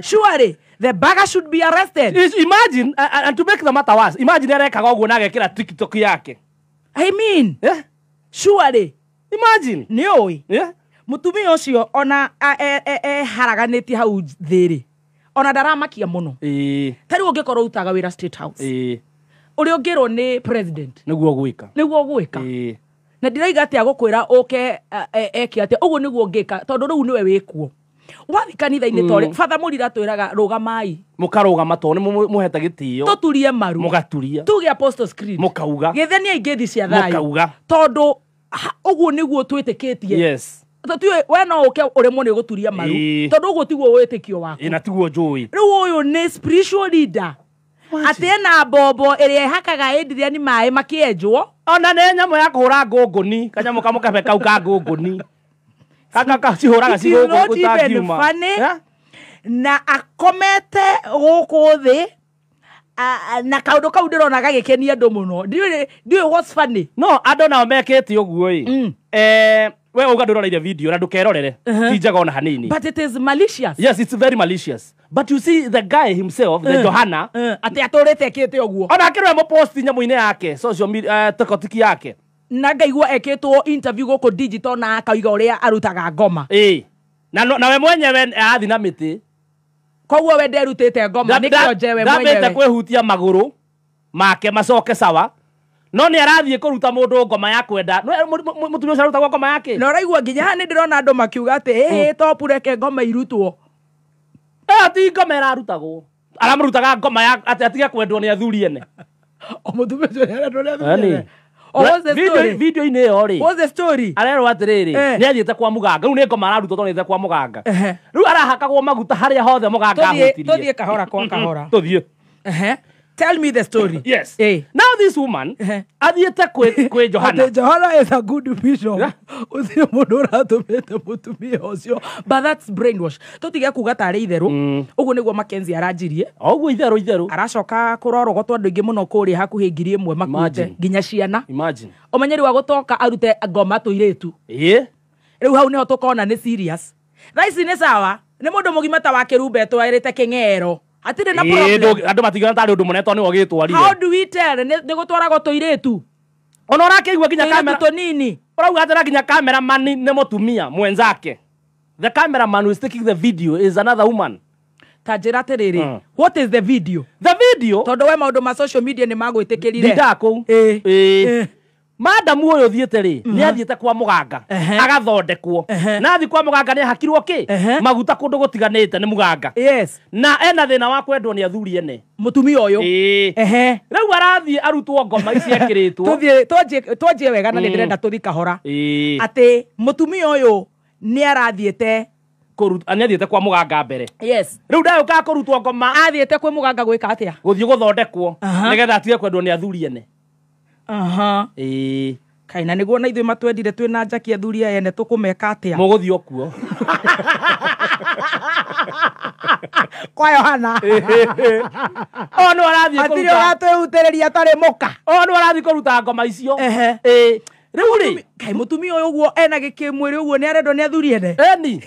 surely the bagger should be arrested Is, imagine uh, and to make the matter worse imagine arekaga guo na agekira tiktok yake i mean yeah? surely imagine ni oi yeah? mutumia ucio ona e, e, e, eharaganitie hau thiri ona ndaramakia muno tariu ungikorwo utaga wira state house uria ungirwo ni president niguo gwika niguo gwika na ndiraiga atia gukwira uke eke atia uguo niguo ngika tondu riu niwe wikuo wathi kanitha-inä torä batha mm. må rira twä raga rå gamai må karå gama to nä må gä tä o tå turie maru må gaturia tuge må kauga gä the aingä thi cia thayå tondå å guo nä guo twä tä kä tie we no å ke å remwo nä gå turia maru tondå å guo tiguo wä tä kio waku na tiguo njå ä rä u å yå nä spiritual leader atä ena mbombo ä rä a ĩhakaga ĩndirĩani maä makä enjwo ona nä nyamå ya kå hå ra ngå ngå ni kanyamå kamå kabe kau ka ngå ngå ni gaka cihå raga cigåkåtangiuma na akomete gåkå thä na kaå ndå kau ndä rona gagä kenia andå må no no andå nao mekä te å guo mm. eh, we uga nduroreire video na ndukerorere uh-huh. ti ona hanini but it is malicious yes it's very malicious but you see the guy himself the uh, Johanna ati uh, aturite kite uguo ona akirwe mu post nyamu-ini yake social media tekotiki eh, yake na ngaigua ekitwo interview guku digital na akauga uria arutaga ngoma ii na na we mwenye we athi na miti koguo we nderutite ngoma ni nikio jewe mwenyewe ndabete kwehutia maguru make macoke sawa no ni arathiä kå mundu ngoma ya kwenda må tumia å arutagwo ngoma yake no å raigua nginya ni ndirona rona makiuga ati atä oh. top reke ngoma irutwo ä ti ngoma ä rarutagwo ngoma ya ati atiga kwendwo ni athuri ene o må tumia å cio nä athuri ene Oh, video inä ä yo rä arerwo atä rä eh. rä nä athiä te kwa må ganga rä u nä ngoma ararutwo tondå nä te kwa må ganga rä u arahakagwo maguta harä a hothe må ganga tå thiä tå thiä tell me the story. yes. Hey. Eh. Now this woman eh. athiete kwä johana johana is a good bishop uthire må ndå mutumia ucio but that's brainwash tåtige kuga tarä itherå å mm. guo nä guo makenzi aranjirie oguo itherå itherå aracoka kå rorogotwo andå aingä må no kå rä hakuhä ngiri ä mwe makuite nginya ciana å menye rä u agå arute ngoma tå irä tu rä u hau nä ho tå serious. nä thaa ici nä sawa nä må ndå må ta wakä rumbetwo erä ng'ero atirä na andå matigana tarä å ndå nä wo gä twarire gå twaragwo tå irä tu ona å rakä igua nginya tå nini å rauga atä ra nginya nä må tumia mwenzake the cameraman who is taking the video is another woman ra atä rä what is the video the video we maå ndå ma social media magwä tä kä rire madam å yå te rä nä te kwa må ganga agathondekwo na athi kwa må ganga nä ahakirwo kä maguta kå ndå gå tiganä te nä må ganga na ena thä na wa kwendwo nä athuri ene må tumia å yå rä u arathiä arutwo ngoma ici rä two twanjie wega na nä mm. ndä renda tå thi kahora atä må tumia å yå nä arathiäte ah, niathiite kwa muganga mbere yes riu ndayo ka kurutwo ngoma athiite kwi muganga gwika atia guthii guthondekwo nigetha atige kwendwo ni athuri ene aha ĩĩ na nä guo na ithuä matwendire twä na njaki athuri ene tå kå meka atä må gå thiä okuo kwa yohana o oh, nä arathiä å ratwä hutä rä ria tarä må ka o oh, nä arathiä kå ruta ngoma icio rä u rä kai må tumia å yå guo ena gä kä mwä rä å guo nä arendwo nä athuri ene eni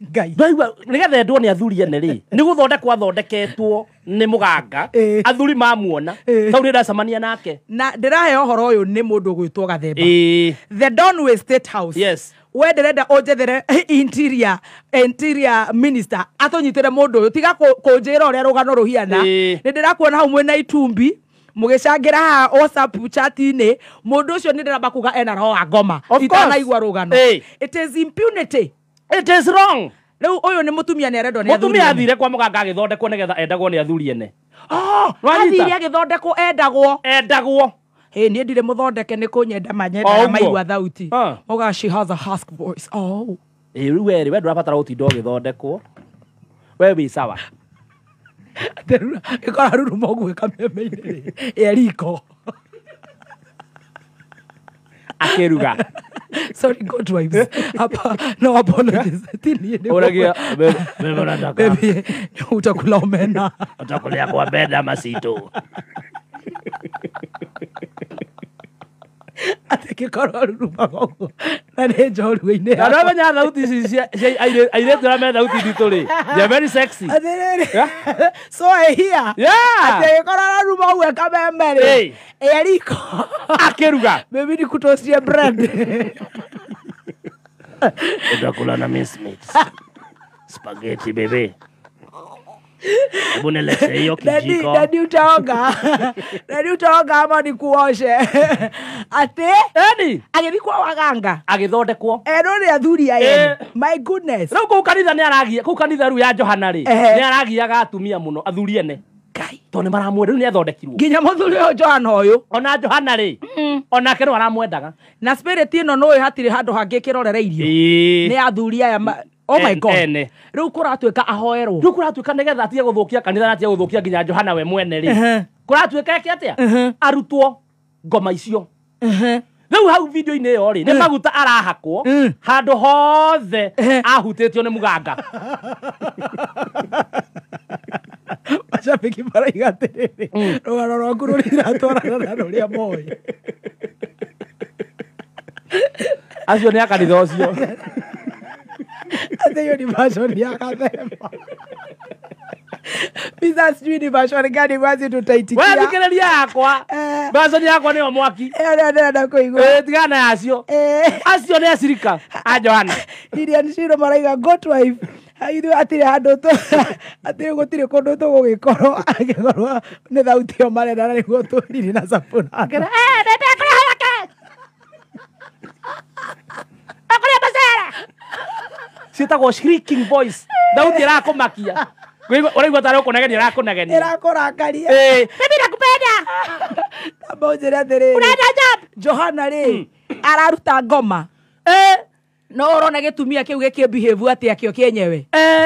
getha ndwo nä athuri ene nä gå gũthondekwo athondeketwo nä må ganga eh. athuri mamuona eh. tau nĩ ndacemania nake na ndĩraheo ũhoro ũyũ nĩ mũndũ ũgwĩtwo gathemba eh. the donway state house yes we ndĩrenda ũnjethere interior interior minister atũnyitĩre mũndũ ũyũ tiga kũnjĩra ũrĩa rũgano rũhiana nĩ ndĩrakuona hau mwĩna itumbi mugicangära haha whatsapp chat-inä må ndå å cio nä ndä ramba kuga ena roho wa ngoma itanaigua rå gano it is wrong rä u å yå nä må tumia nä aredwo må tumia athire kwa må ganga agä thondekwo nä getha endagwo nä athuri ene ah, athire agä thondekwo endagwo endagwo ä nä ndirä må thondeke nä kå nyenda manyenda maigua thauti må gaä rä u werä we ndå rabatara gå tinda å gä thondekwo we wä cawa gä kora ruru mogwä ka memeinä rä eriko akä ruga sorry utakula omena utakulia kwa beda masito atä gä korwo rurumaga å na nä njorua-inä andå arä menyaga thauti ici cia airĩtu arä me thauti nditå rä atärä atä gä korwo araruma uwe kamembe rä eriko akä ruga mĩbi nikutåcie bread utakula na spageti bebe hebu niletee hiyo kijiko. Dadi, utaoga dadi, utaoga ama nikuoshe? Ati eni agithii waganga agithondekwo ero eh, ni eh. mm. athuri aya my goodness riu kuu kanitha ni aragia kuu kanitha riu ya Johana ri ni aragiaga atumia muno athuri ene ngai to nä maramwenda rä u nä athondekirwo nginya må thuri å johana å yå ona johana rä onake no aramwendaga na spirit ä no nå ä hatirä handå hangä kä rorereirio nä athuri aya oh my god ene riu kuratuika ahoerwo riu kuratuika nigetha atige guthukia kanitha na atige guthukia nginya Johana we mwene ri kuratuika atä atia arutwo ngoma icio riu hau video-inä ä yo rä nä maguta arahakwo handå hothe ahutä tio nä muganga macambäki maraiga atä mm. rä rä rågano rwaku rå rä iratwarana na rå rä a moä acio nä akanitha å cio yote hiyo ni version ya kadhemba pisa sijui ni version gani basi tutaitikithikiriria yakwa ah. eh. version yakwa niyo mwaki eh, ndirenda kuigua eh, tigana yacio acio ni acirika a johana irian ciro maraiga gotwife ithuĩ atirĩ handũ atire atirĩ gũtirĩ kũndũ tũgũgĩkorwo angĩkorwo nĩ thauti ĩyo marenda na nĩguo tũrire na sapunanga cietagwo shrieking voice daudi arakũmakia ũraigua tarĩ ũkũnegenia ĩrakũnegenia ĩrakũrakaria mimi nakupenda amba ũnjĩre atĩrĩrĩ ũrenda job johana rĩ hmm. araruta ngoma no ũrona gĩtumia kĩu gĩkĩbehave atĩa kĩo kĩenyewe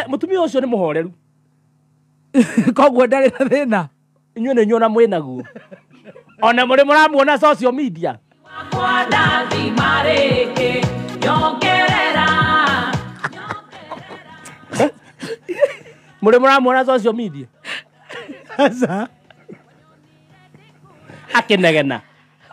mũtumia ũcio nĩ mũhoreru koguo ndarĩ na thĩna inyuĩ nĩ nyuona mwĩnaguo ona mũrĩ mũramuona social media kwa ndathima rĩngĩ nyongerera muri muramuona social media sasa akinegena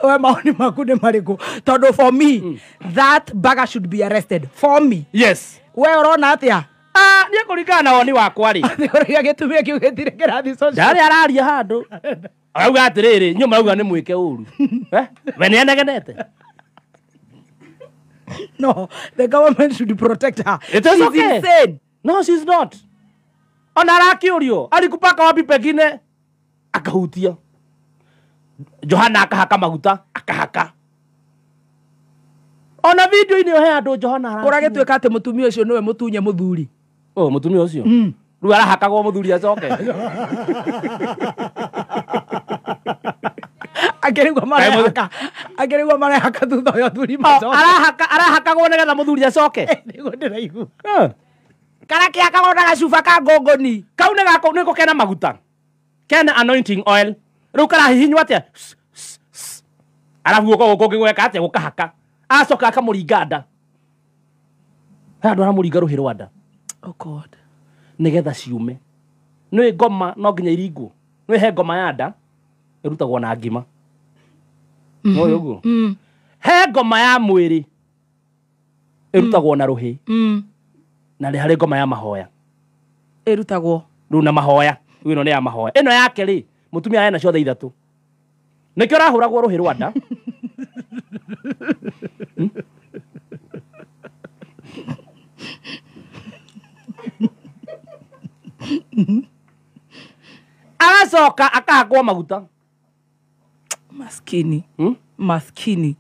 we maoni maku nä marä kå for me mm. that baga should be arrested for me yes we rona atä a ah, niä kå ringana na woni wakwa rä kåriga gä tumä kä u gä tirä kä rathi ndarä araria handå auga atä rä rä nyå marauga nä mwä ke å ru eh? we nä anegenete no the government should protect her it is she's okay. insane no she's not ona araki å arakiurio alikupaka wapi pengine akahutia johana akahaka maguta akahaka ona video ini ohe andu johana arakiurio uragitwika ati mutumia ucio niwe mutunye muthuri o mutumia ucio mm. riu arahakagwo muthuri acoke akirigwo marehaka akirigwo marehaka thutha uyo thuri oh, arahakagwo nigetha muthuri acoke niguo ndiraigua karake akagona gacuba ka ngongoni kau nä gå kena maguta kena anointing oil rä u karahihinywo atä arabu gå kå ngä gweka atä gå kahaka acoka akamå ringa nda he andå aramå ringa rå hä rwa nda oh nä getha ciume nä ngoma no nginya iringwo nä he ngoma ya nda ä rutagwo na ngima noä å guo he ngoma ya mwä rä ä rutagwo na rå hä mm na rä harä ngoma ya mahoya ä rutagwo rä u na mahoya rä no nä ya mahoya ä no yake rä må tumia ena ciothe ithatå nä kä å rahå ragwo rå hä rwa nda hmm? agacoka akahakwo maguta maskini hmm? maskini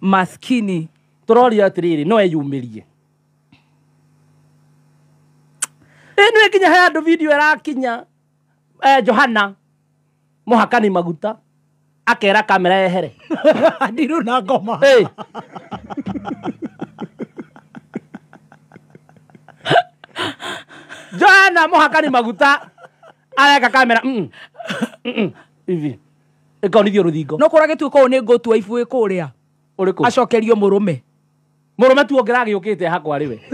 maskini tå roria atä rä rä no eyumä rie ino nginya he andu video irakinya eh, johanna muhakani maguta akera kamera ehere ndiru na ngoma hey. johanna muhakani maguta areka kamera mm -mm. hivi ikaonithio ruthingo no kurage tu ko ni ngutua ifu ikuria uriku acokerio murume murume tu ongera agiukite hakwa riwe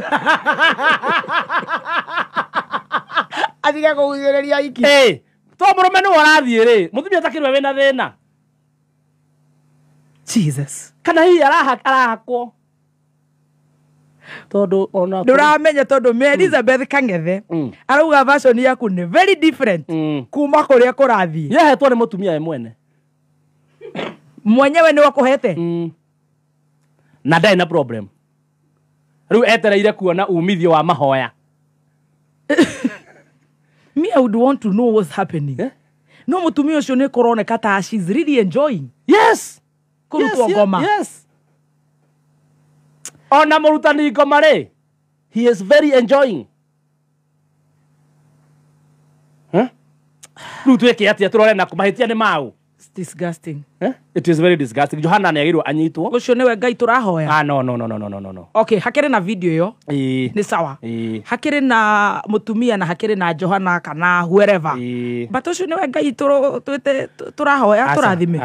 atige kugirĩria iki ĩ to mũrũme nĩwe ũrathiĩ rĩ mũtumia ũtakĩrwe wĩna thĩna jesus kana hi hihi arahakwo tondå ona ndåramenya tondå mä hmm. elizabeth kangethe hmm. arauga fashion yaku nä very different hmm. kuma kå rä a kå rathiä yehetwo nä må tumia we mwene mwenyewe nä wakåhete na ndarä na problem rä u etereire kuona umithio wa mahoya me i would want to know what's happening yeah. no mutumia ucio ni kuroneka ta shes really enjoying yes kurutwo ngoma yes, yes. ona murutani ngoma ri he is very enjoying rä u twä ke atä tå rore na mahä tia nä maå disgusting eh? it is very disgusting Johanna nä agä anyitwo å cio nä we ngai tå rahoya ah, no, no, no, no, no, no, no. okay hakere na video yo. yo Ni sawa hakä Hakere na må tumia na hakere na Johanna kana huereva mbatå å cio nä we ngai tå rahoya Asa, rathime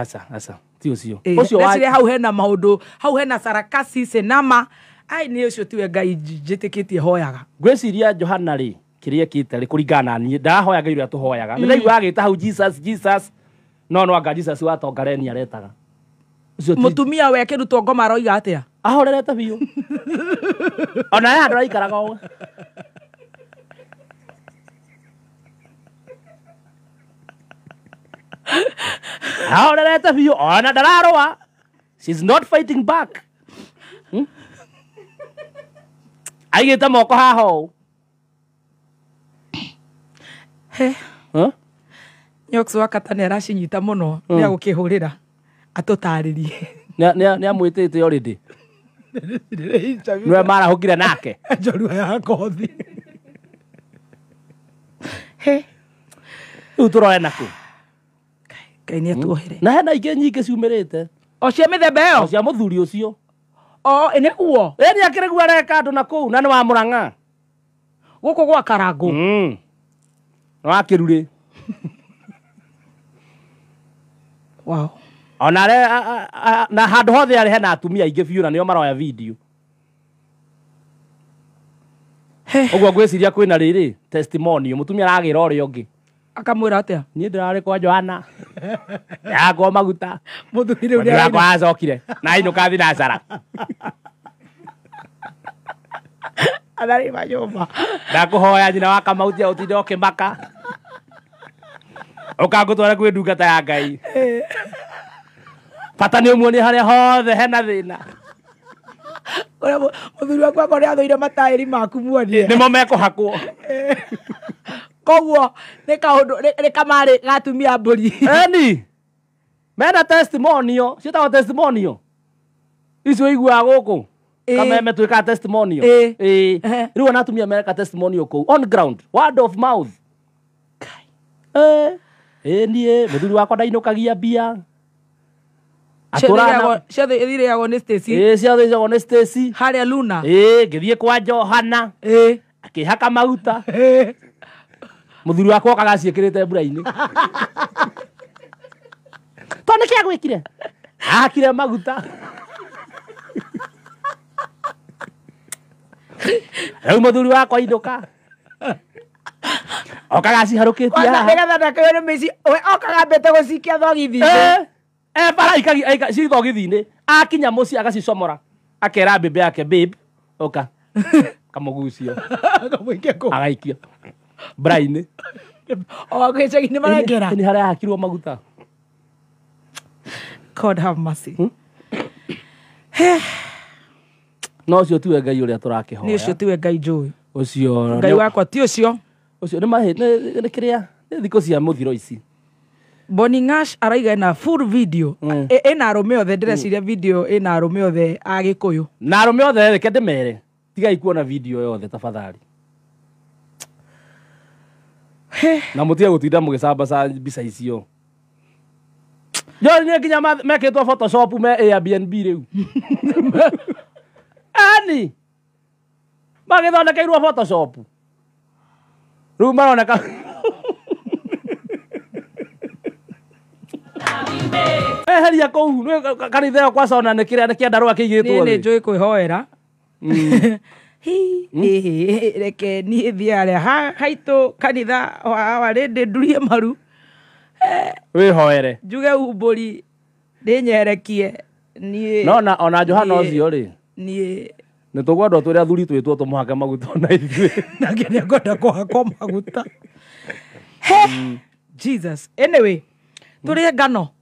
Tio å cio wa. cio hau hena maå ndå hau hena sarakasi senama ai nä å cio tiwe ngai njä tä kä tie hoyaga ngwä johana rä kä rä ekä te rä kå ringana niä ndarahoya ngai rä a tå hoyaga nä ndaigua mm. agä ta hau jesus jesus no no anga jesus wa tongare ni aretaga mutumia to ngoma roiga atia ahorereta biu ona ya ndora ikaraga o ahorereta biu ona dararoa she's not fighting back Aye hmm? aigite moko haha ũ he huh? nyoks wa nä aracinyita må no mm. nä agå kä hå rä ra atå tarä rie nä amwä tä te marahå kire nake njoru ya kothi rä u tå rore nakå ngai nä atuohere hmm? na hena ingä nyingä ciumä rä te o mä themba ä yo cia må thuri å cio o nä guo ä nä akä rä guo areka andå na kå u na nä wa muranga rang'a gå kå gwa karangu mm. wakä rurä ona na handå hothe arä hena atumia aingä biå na nä o maroya video å guo ngwä ciria kwä na rä rä må tumia aragä ra å rä a å ngä akamwä ra atä a niä ndä rarä kwa johana yakwo maguta må thuri rä u wakwa acokire nainå kathi na cara athari manyå mba ndakå hoya nyina wakamautia å tinde å kä maka ukangå twara kwä ndungata ya ngai bata nä å muonie harä a hothe hena thä na må thuri wakwa korwo nä athoire mataäri maku muonie nä mo mekå hakwo koguo nä kaå nä kamarä gatumia mbå ri eni mena testimonio ciätagwo testimonio icio iguaga gå kå kameme twä kaga testimonio ä rä u ona atumia mereka testimonio kå u on ground word of mouth eh ä niä må thuri wakwa kagia mbia ciathirĩagwo nĩ ciathĩcagwo nĩ staci harĩa luna ngä thiä kwa johana akä haka maguta må thuri wakwa okaga ciäkä rä te mbura-inä to nä kä agwä kire ahakire maguta rä u må thuri wakwa inå ka okaga okagaciharũkĩtie haha nĩgetha ndakagere mĩici okagambĩte gũcikia thogithi-inĩ bara ci thogithi-inĩ akinya mũciĩ agacicomora akera mbĩmbe yake babe ũka kamũgucio agaikio mbura-inĩ ogĩcagi-inĩ oh, marekera nĩ harĩa hakirwo maguta God have mercy. Hmm? no ũcio tiwe ngai ũrĩa tũrakĩhoya nĩ ũcio tiwe ngai njũĩ ũcio ngai wakwa ti ũcio ucio nä kä rä a thikå cia må thiro ici boningash araiga ena full video mm. E, ena arume othe ndĩreciria mm. video arå me othe a yå na me othe ndä mere tigai kuona video yothe tafadhali na mũtige gũtinda mũgĩcambaca mbica icio njonie nginya mekĩtwo photoshop me airbnb rĩu ani magĩthondekeirwo photoshop Ruben Barahona ka eheria kå u kanitha yo kwaca ona nä kä ndarå a kä igä two nä njå ä kwä hoera reke niä thiarä a haitå kanitha warä ndä ndurie maru eh, wä hoere njuge umbå ri ndä nyerekie nona ona johana å cio rä niä nä tå gwenda tå rä a thuri twä two tå må hake maguta na ithuä nake nä akwenda kåhakwo maguta jesus wä tå rä ngano